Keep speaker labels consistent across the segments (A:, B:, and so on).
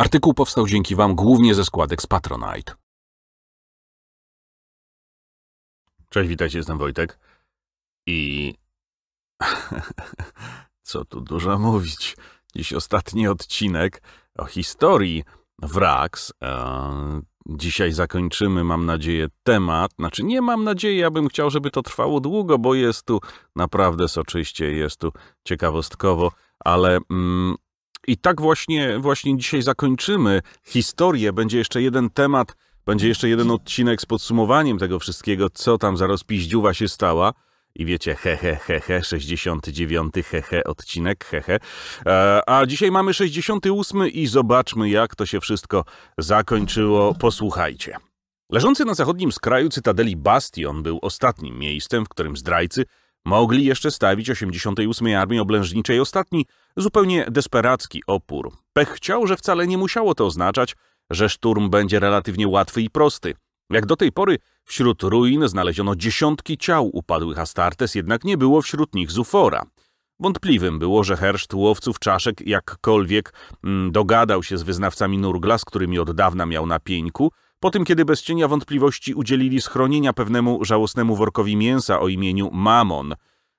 A: Artykuł powstał dzięki Wam głównie ze składek z Patronite. Cześć, witajcie, jestem Wojtek. I... Co tu dużo mówić. Dziś ostatni odcinek o historii Wrax. E, dzisiaj zakończymy, mam nadzieję, temat. Znaczy, nie mam nadziei, ja bym chciał, żeby to trwało długo, bo jest tu naprawdę soczyście, jest tu ciekawostkowo, ale mm, i tak właśnie, właśnie dzisiaj zakończymy historię. Będzie jeszcze jeden temat, będzie jeszcze jeden odcinek z podsumowaniem tego wszystkiego, co tam za rozpiździuwa się stała. I wiecie, hehe, hehe, 69, hehe, odcinek, hehe. E, a dzisiaj mamy 68 i zobaczmy, jak to się wszystko zakończyło. Posłuchajcie. Leżący na zachodnim skraju cytadeli Bastion był ostatnim miejscem, w którym zdrajcy Mogli jeszcze stawić 88. Armii Oblężniczej ostatni, zupełnie desperacki opór. Pech chciał, że wcale nie musiało to oznaczać, że szturm będzie relatywnie łatwy i prosty. Jak do tej pory wśród ruin znaleziono dziesiątki ciał upadłych Astartes, jednak nie było wśród nich Zufora. Wątpliwym było, że herszt łowców czaszek jakkolwiek mm, dogadał się z wyznawcami Nurgla, z którymi od dawna miał na pieńku – po tym, kiedy bez cienia wątpliwości udzielili schronienia pewnemu żałosnemu workowi mięsa o imieniu Mamon,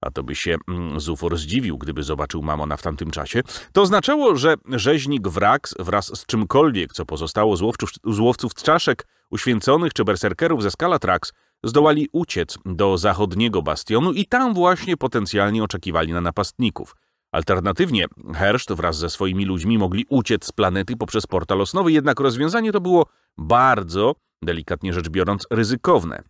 A: a to by się mm, Zufor zdziwił, gdyby zobaczył Mamona w tamtym czasie, to oznaczało, że rzeźnik Wrax wraz z czymkolwiek, co pozostało z łowców, z łowców czaszek, uświęconych czy berserkerów ze skala Trax, zdołali uciec do zachodniego bastionu i tam właśnie potencjalnie oczekiwali na napastników – Alternatywnie Herszt wraz ze swoimi ludźmi mogli uciec z planety poprzez portal osnowy, jednak rozwiązanie to było bardzo, delikatnie rzecz biorąc, ryzykowne.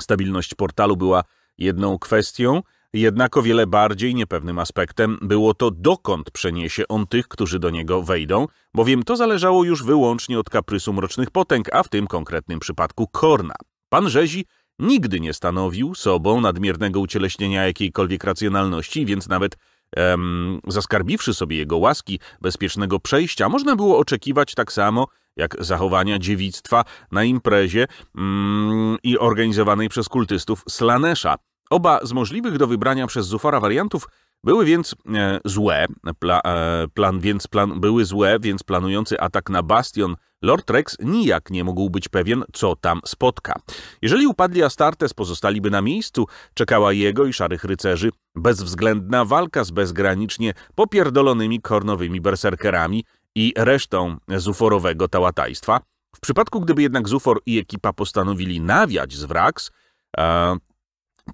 A: Stabilność portalu była jedną kwestią, jednak o wiele bardziej niepewnym aspektem było to, dokąd przeniesie on tych, którzy do niego wejdą, bowiem to zależało już wyłącznie od kaprysu mrocznych potęg, a w tym konkretnym przypadku Korna. Pan Rzezi nigdy nie stanowił sobą nadmiernego ucieleśnienia jakiejkolwiek racjonalności, więc nawet Em, zaskarbiwszy sobie jego łaski bezpiecznego przejścia, można było oczekiwać tak samo jak zachowania dziewictwa na imprezie mm, i organizowanej przez kultystów Slanesza. Oba z możliwych do wybrania przez Zufara wariantów były więc e, złe, pla, e, plan, więc plan, były złe, więc planujący atak na bastion Lord Rex nijak nie mógł być pewien, co tam spotka. Jeżeli upadli Astartes pozostaliby na miejscu, czekała jego i szarych rycerzy bezwzględna walka z bezgranicznie popierdolonymi kornowymi berserkerami i resztą zuforowego tałataństwa. W przypadku, gdyby jednak Zufor i ekipa postanowili nawiać z Wrax, e,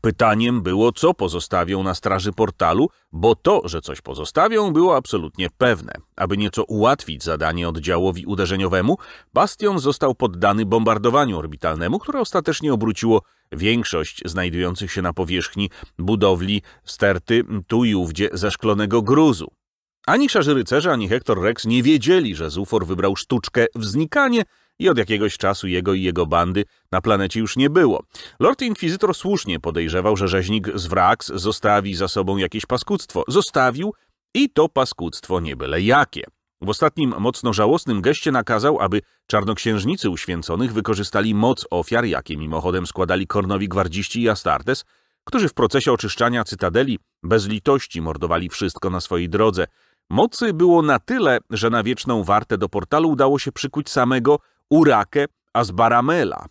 A: Pytaniem było, co pozostawią na straży portalu, bo to, że coś pozostawią, było absolutnie pewne. Aby nieco ułatwić zadanie oddziałowi uderzeniowemu, Bastion został poddany bombardowaniu orbitalnemu, które ostatecznie obróciło większość znajdujących się na powierzchni budowli sterty tu i ówdzie zeszklonego gruzu. Ani szarzy rycerze, ani Hector Rex nie wiedzieli, że Zufor wybrał sztuczkę wznikanie, i od jakiegoś czasu jego i jego bandy na planecie już nie było. Lord Inkwizytor słusznie podejrzewał, że rzeźnik z Wrax zostawi za sobą jakieś paskudztwo. Zostawił i to paskudztwo nie byle jakie. W ostatnim mocno żałosnym geście nakazał, aby czarnoksiężnicy uświęconych wykorzystali moc ofiar, jakie mimochodem składali Kornowi Gwardziści i Astartes, którzy w procesie oczyszczania Cytadeli bez litości mordowali wszystko na swojej drodze. Mocy było na tyle, że na wieczną wartę do portalu udało się przykuć samego Urakę Azbaramela.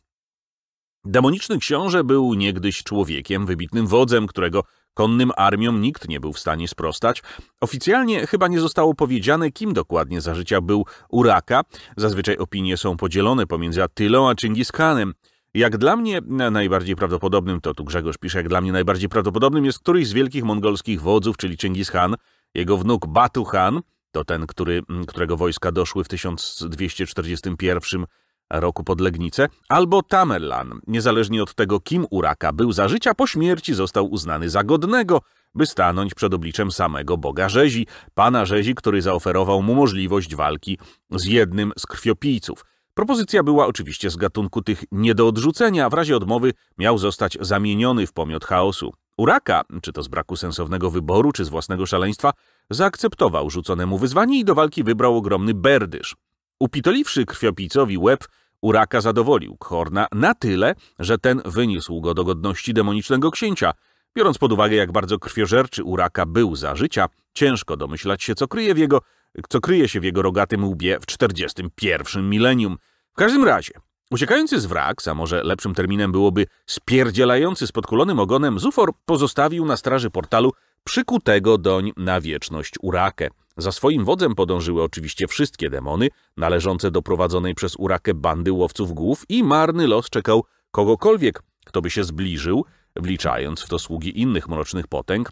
A: Demoniczny książę był niegdyś człowiekiem, wybitnym wodzem, którego konnym armiom nikt nie był w stanie sprostać. Oficjalnie chyba nie zostało powiedziane, kim dokładnie za życia był Uraka. Zazwyczaj opinie są podzielone pomiędzy Attylą a Khanem. Jak dla mnie najbardziej prawdopodobnym, to tu Grzegorz pisze, jak dla mnie najbardziej prawdopodobnym jest któryś z wielkich mongolskich wodzów, czyli Chingis Khan, jego wnuk Batu Khan, to ten, który, którego wojska doszły w 1241 roku pod Legnicę, albo Tamerlan, niezależnie od tego, kim Uraka był za życia, po śmierci został uznany za godnego, by stanąć przed obliczem samego Boga Rzezi, Pana Rzezi, który zaoferował mu możliwość walki z jednym z krwiopijców. Propozycja była oczywiście z gatunku tych nie do odrzucenia, a w razie odmowy miał zostać zamieniony w pomiot chaosu. Uraka, czy to z braku sensownego wyboru, czy z własnego szaleństwa, zaakceptował rzucone mu wyzwanie i do walki wybrał ogromny berdysz. Upitoliwszy krwiopicowi łeb, Uraka zadowolił Khorna na tyle, że ten wyniósł go do godności demonicznego księcia. Biorąc pod uwagę, jak bardzo krwiożerczy Uraka był za życia, ciężko domyślać się, co kryje, w jego, co kryje się w jego rogatym łbie w 41. milenium. W każdym razie, Uciekający z wrak, a może lepszym terminem byłoby spierdzielający z podkulonym ogonem, Zufor pozostawił na straży portalu przykutego doń na wieczność Urakę. Za swoim wodzem podążyły oczywiście wszystkie demony, należące do prowadzonej przez Urakę bandy łowców głów i marny los czekał kogokolwiek, kto by się zbliżył, wliczając w to sługi innych mrocznych potęg.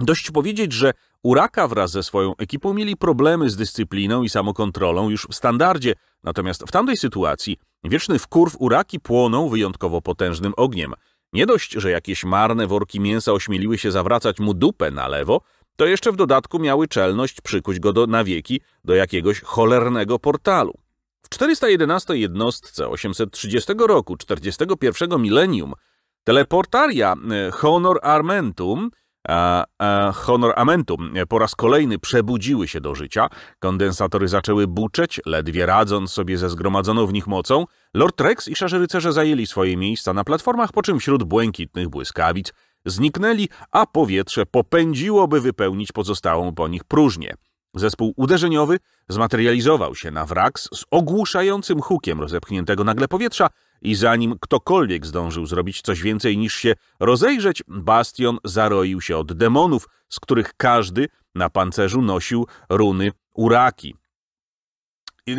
A: Dość powiedzieć, że Uraka wraz ze swoją ekipą mieli problemy z dyscypliną i samokontrolą już w standardzie, natomiast w tamtej sytuacji Wieczny wkurw uraki płonął wyjątkowo potężnym ogniem. Nie dość, że jakieś marne worki mięsa ośmieliły się zawracać mu dupę na lewo, to jeszcze w dodatku miały czelność przykuć go do, na wieki do jakiegoś cholernego portalu. W 411 jednostce 830 roku 41 milenium teleportaria e, Honor Armentum Honor Amentum po raz kolejny przebudziły się do życia, kondensatory zaczęły buczeć, ledwie radząc sobie ze zgromadzoną w nich mocą, Lord Rex i szarzy rycerze zajęli swoje miejsca na platformach, po czym wśród błękitnych błyskawic zniknęli, a powietrze popędziło, by wypełnić pozostałą po nich próżnię. Zespół uderzeniowy zmaterializował się na wrak z ogłuszającym hukiem rozepchniętego nagle powietrza, i zanim ktokolwiek zdążył zrobić coś więcej niż się rozejrzeć, bastion zaroił się od demonów, z których każdy na pancerzu nosił runy uraki. I, e,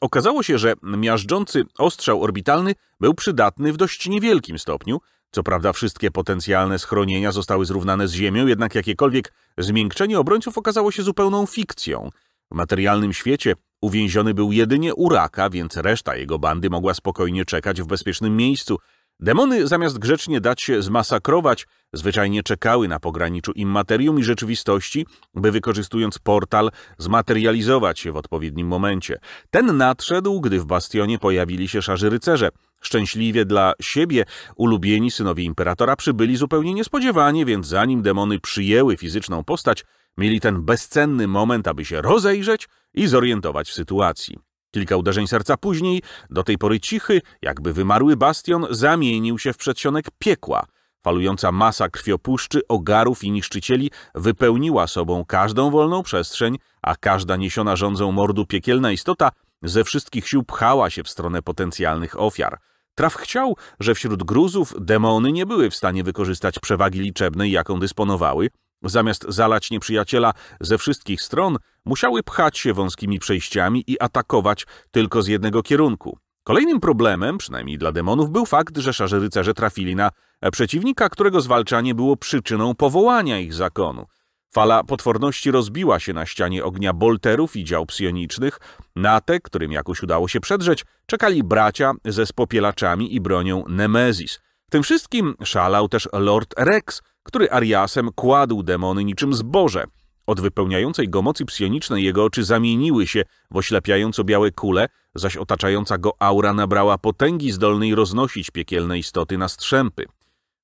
A: okazało się, że miażdżący ostrzał orbitalny był przydatny w dość niewielkim stopniu. Co prawda wszystkie potencjalne schronienia zostały zrównane z ziemią, jednak jakiekolwiek zmiękczenie obrońców okazało się zupełną fikcją. W materialnym świecie Uwięziony był jedynie u raka, więc reszta jego bandy mogła spokojnie czekać w bezpiecznym miejscu. Demony, zamiast grzecznie dać się zmasakrować, zwyczajnie czekały na pograniczu immaterium i rzeczywistości, by wykorzystując portal zmaterializować się w odpowiednim momencie. Ten nadszedł, gdy w bastionie pojawili się szarzy rycerze. Szczęśliwie dla siebie ulubieni synowie imperatora przybyli zupełnie niespodziewanie, więc zanim demony przyjęły fizyczną postać, Mieli ten bezcenny moment, aby się rozejrzeć i zorientować w sytuacji. Kilka uderzeń serca później, do tej pory cichy, jakby wymarły bastion, zamienił się w przedsionek piekła. Falująca masa krwiopuszczy, ogarów i niszczycieli wypełniła sobą każdą wolną przestrzeń, a każda niesiona rządzą mordu piekielna istota ze wszystkich sił pchała się w stronę potencjalnych ofiar. Traf chciał, że wśród gruzów demony nie były w stanie wykorzystać przewagi liczebnej, jaką dysponowały, Zamiast zalać nieprzyjaciela ze wszystkich stron, musiały pchać się wąskimi przejściami i atakować tylko z jednego kierunku. Kolejnym problemem, przynajmniej dla demonów, był fakt, że szarzy rycerze trafili na przeciwnika, którego zwalczanie było przyczyną powołania ich zakonu. Fala potworności rozbiła się na ścianie ognia bolterów i dział psionicznych. Na te, którym jakoś udało się przedrzeć, czekali bracia ze spopielaczami i bronią Nemezis. Tym wszystkim szalał też Lord Rex, który Ariasem kładł demony niczym zboże. Od wypełniającej go mocy psionicznej jego oczy zamieniły się w oślepiająco białe kule, zaś otaczająca go aura nabrała potęgi zdolnej roznosić piekielne istoty na strzępy.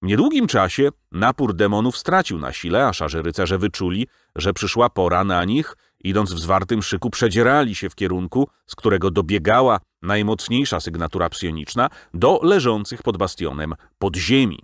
A: W niedługim czasie napór demonów stracił na sile, a szarzy rycerze wyczuli, że przyszła pora na nich, idąc w zwartym szyku przedzierali się w kierunku, z którego dobiegała najmocniejsza sygnatura psioniczna do leżących pod bastionem podziemi.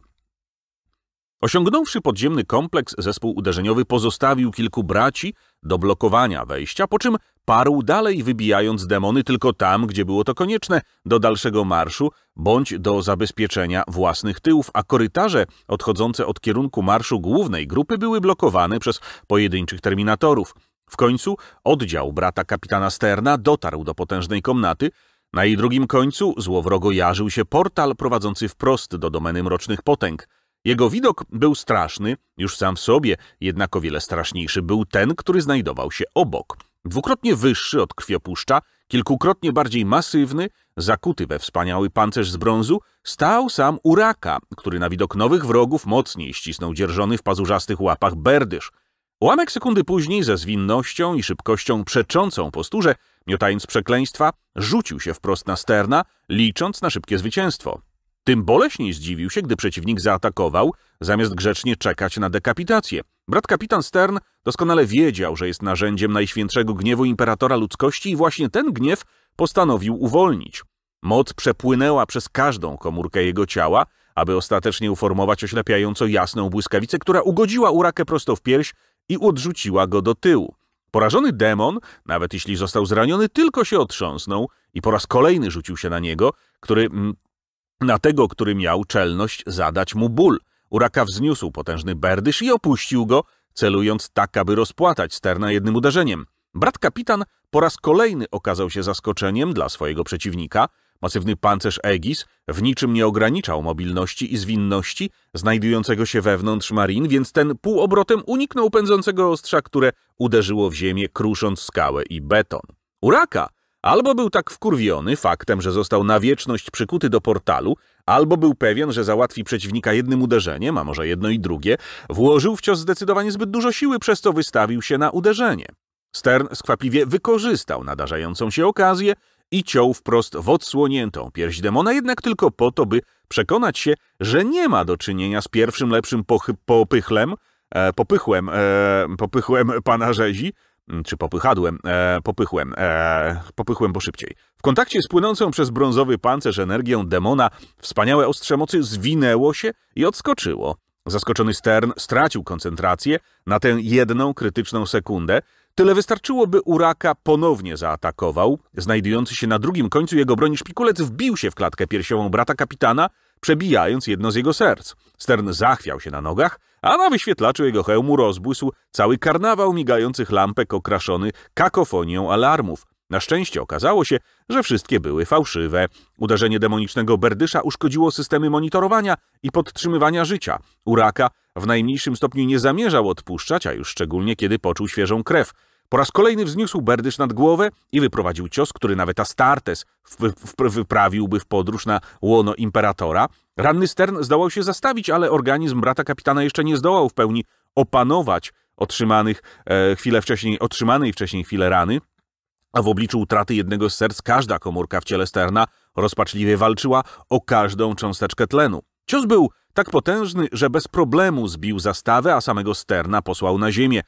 A: Osiągnąwszy podziemny kompleks, zespół uderzeniowy pozostawił kilku braci do blokowania wejścia, po czym parł dalej wybijając demony tylko tam, gdzie było to konieczne, do dalszego marszu bądź do zabezpieczenia własnych tyłów, a korytarze odchodzące od kierunku marszu głównej grupy były blokowane przez pojedynczych terminatorów. W końcu oddział brata kapitana Sterna dotarł do potężnej komnaty, na jej drugim końcu złowrogo jarzył się portal prowadzący wprost do domeny mrocznych potęg – jego widok był straszny, już sam w sobie, jednak o wiele straszniejszy był ten, który znajdował się obok. Dwukrotnie wyższy od krwiopuszcza, kilkukrotnie bardziej masywny, zakuty we wspaniały pancerz z brązu, stał sam uraka, który na widok nowych wrogów mocniej ścisnął dzierżony w pazurzastych łapach berdysz. Ułamek sekundy później, ze zwinnością i szybkością przeczącą posturze, miotając przekleństwa, rzucił się wprost na Sterna, licząc na szybkie zwycięstwo. Tym boleśniej zdziwił się, gdy przeciwnik zaatakował, zamiast grzecznie czekać na dekapitację. Brat kapitan Stern doskonale wiedział, że jest narzędziem najświętszego gniewu imperatora ludzkości i właśnie ten gniew postanowił uwolnić. Moc przepłynęła przez każdą komórkę jego ciała, aby ostatecznie uformować oślepiająco jasną błyskawicę, która ugodziła Urakę prosto w pierś i odrzuciła go do tyłu. Porażony demon, nawet jeśli został zraniony, tylko się otrząsnął i po raz kolejny rzucił się na niego, który mm, na tego, który miał czelność zadać mu ból. Uraka wzniósł potężny berdysz i opuścił go, celując tak, aby rozpłatać Sterna jednym uderzeniem. Brat kapitan po raz kolejny okazał się zaskoczeniem dla swojego przeciwnika. Masywny pancerz Aegis w niczym nie ograniczał mobilności i zwinności znajdującego się wewnątrz marin, więc ten półobrotem uniknął pędzącego ostrza, które uderzyło w ziemię, krusząc skałę i beton. Uraka Albo był tak wkurwiony faktem, że został na wieczność przykuty do portalu, albo był pewien, że załatwi przeciwnika jednym uderzeniem, a może jedno i drugie, włożył w cios zdecydowanie zbyt dużo siły, przez co wystawił się na uderzenie. Stern skwapliwie wykorzystał nadarzającą się okazję i ciął wprost w odsłoniętą pierś demona, jednak tylko po to, by przekonać się, że nie ma do czynienia z pierwszym lepszym popychlem, e, popychłem, e, popychłem pana rzezi, Mm, czy popychadłem, e, popychłem, e, popychłem bo szybciej. W kontakcie z płynącą przez brązowy pancerz energią demona wspaniałe ostrze mocy zwinęło się i odskoczyło. Zaskoczony Stern stracił koncentrację na tę jedną krytyczną sekundę. Tyle wystarczyło, by Uraka ponownie zaatakował. Znajdujący się na drugim końcu jego broni szpikulec wbił się w klatkę piersiową brata kapitana, przebijając jedno z jego serc. Stern zachwiał się na nogach, a na wyświetlaczu jego hełmu rozbłysł cały karnawał migających lampek okraszony kakofonią alarmów. Na szczęście okazało się, że wszystkie były fałszywe. Uderzenie demonicznego Berdysza uszkodziło systemy monitorowania i podtrzymywania życia. Uraka w najmniejszym stopniu nie zamierzał odpuszczać, a już szczególnie kiedy poczuł świeżą krew – po raz kolejny wzniósł Berdysz nad głowę i wyprowadził cios, który nawet Astartes wyprawiłby w podróż na łono imperatora. Ranny Stern zdołał się zastawić, ale organizm brata kapitana jeszcze nie zdołał w pełni opanować otrzymanych e, chwilę wcześniej, otrzymanej wcześniej chwilę rany, a w obliczu utraty jednego z serc każda komórka w ciele Sterna rozpaczliwie walczyła o każdą cząsteczkę tlenu. Cios był tak potężny, że bez problemu zbił zastawę, a samego Sterna posłał na ziemię,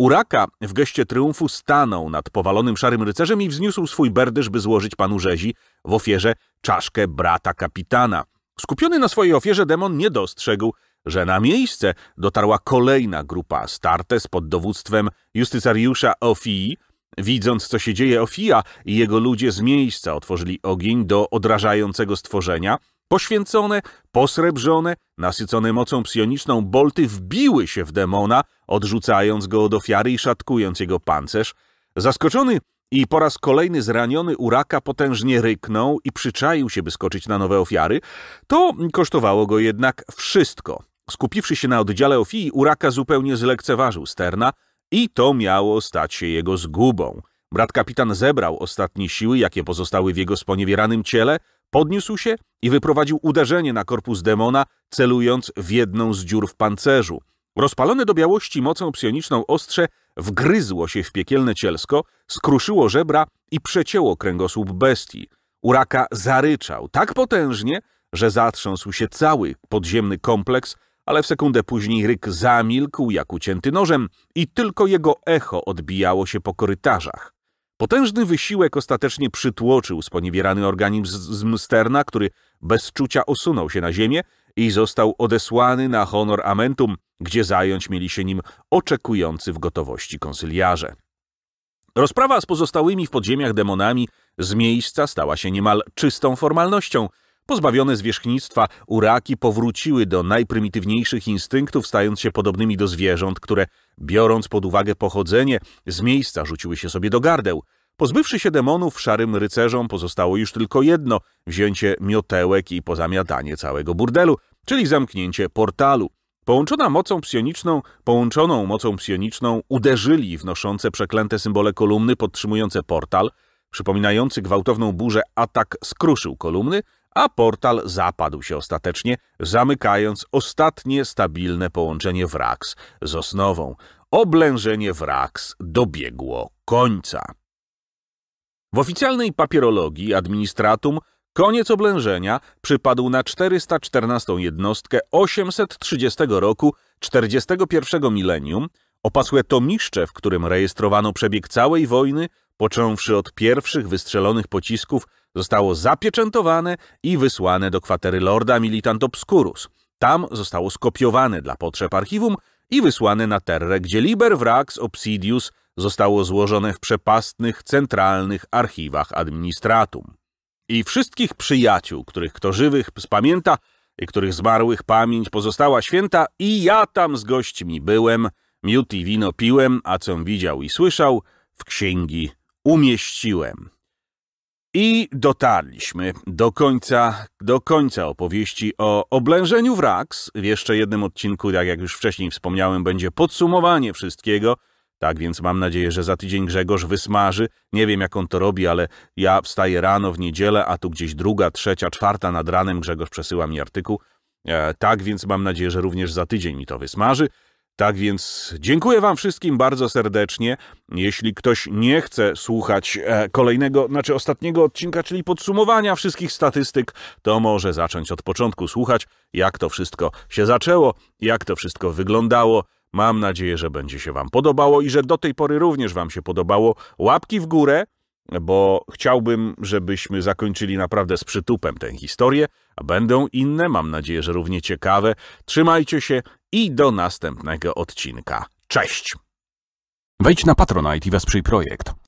A: Uraka w geście triumfu stanął nad powalonym szarym rycerzem i wzniósł swój berdysz, by złożyć panu rzezi w ofierze czaszkę brata kapitana. Skupiony na swojej ofierze demon nie dostrzegł, że na miejsce dotarła kolejna grupa Startes pod dowództwem justycariusza Ofii. Widząc, co się dzieje, Ofia i jego ludzie z miejsca otworzyli ogień do odrażającego stworzenia – Poświęcone, posrebrzone, nasycone mocą psioniczną bolty wbiły się w demona, odrzucając go od ofiary i szatkując jego pancerz. Zaskoczony i po raz kolejny zraniony uraka potężnie ryknął i przyczaił się, by skoczyć na nowe ofiary. To kosztowało go jednak wszystko. Skupiwszy się na oddziale Ofii, uraka zupełnie zlekceważył Sterna i to miało stać się jego zgubą. Brat kapitan zebrał ostatnie siły, jakie pozostały w jego sponiewieranym ciele, podniósł się i wyprowadził uderzenie na korpus demona, celując w jedną z dziur w pancerzu. Rozpalone do białości mocą psioniczną ostrze wgryzło się w piekielne cielsko, skruszyło żebra i przecięło kręgosłup bestii. Uraka zaryczał tak potężnie, że zatrząsł się cały podziemny kompleks, ale w sekundę później ryk zamilkł jak ucięty nożem i tylko jego echo odbijało się po korytarzach. Potężny wysiłek ostatecznie przytłoczył sponiewierany organizm Sterna, który bez czucia osunął się na ziemię i został odesłany na honor Amentum, gdzie zająć mieli się nim oczekujący w gotowości konsyliarze. Rozprawa z pozostałymi w podziemiach demonami z miejsca stała się niemal czystą formalnością, Pozbawione zwierzchnictwa, uraki powróciły do najprymitywniejszych instynktów, stając się podobnymi do zwierząt, które, biorąc pod uwagę pochodzenie, z miejsca rzuciły się sobie do gardeł. Pozbywszy się demonów, szarym rycerzom pozostało już tylko jedno – wzięcie miotełek i pozamiatanie całego burdelu, czyli zamknięcie portalu. Połączona mocą psioniczną, połączoną mocą psioniczną uderzyli w noszące przeklęte symbole kolumny podtrzymujące portal, przypominający gwałtowną burzę atak skruszył kolumny – a portal zapadł się ostatecznie, zamykając ostatnie stabilne połączenie Wrax z Osnową. Oblężenie Wrax dobiegło końca. W oficjalnej papierologii administratum koniec oblężenia przypadł na 414 jednostkę 830 roku 41 milenium, opasłe miszcze, w którym rejestrowano przebieg całej wojny, począwszy od pierwszych wystrzelonych pocisków zostało zapieczętowane i wysłane do kwatery lorda Militant Obscurus. Tam zostało skopiowane dla potrzeb archiwum i wysłane na Terre, gdzie Liber Wrax Obsidius zostało złożone w przepastnych, centralnych archiwach administratum. I wszystkich przyjaciół, których kto żywych spamięta i których zmarłych pamięć pozostała święta i ja tam z gośćmi byłem, miód i wino piłem, a co widział i słyszał, w księgi umieściłem. I dotarliśmy do końca, do końca opowieści o oblężeniu wraks. W jeszcze jednym odcinku, tak jak już wcześniej wspomniałem, będzie podsumowanie wszystkiego. Tak więc mam nadzieję, że za tydzień Grzegorz wysmaży. Nie wiem, jak on to robi, ale ja wstaję rano w niedzielę, a tu gdzieś druga, trzecia, czwarta nad ranem Grzegorz przesyła mi artykuł. E, tak więc mam nadzieję, że również za tydzień mi to wysmaży. Tak więc dziękuję Wam wszystkim bardzo serdecznie. Jeśli ktoś nie chce słuchać e, kolejnego, znaczy ostatniego odcinka, czyli podsumowania wszystkich statystyk, to może zacząć od początku słuchać, jak to wszystko się zaczęło, jak to wszystko wyglądało. Mam nadzieję, że będzie się Wam podobało i że do tej pory również Wam się podobało. Łapki w górę, bo chciałbym, żebyśmy zakończyli naprawdę z przytupem tę historię, a będą inne, mam nadzieję, że równie ciekawe. Trzymajcie się i do następnego odcinka. Cześć! Wejdź na Patronite i wesprzyj projekt.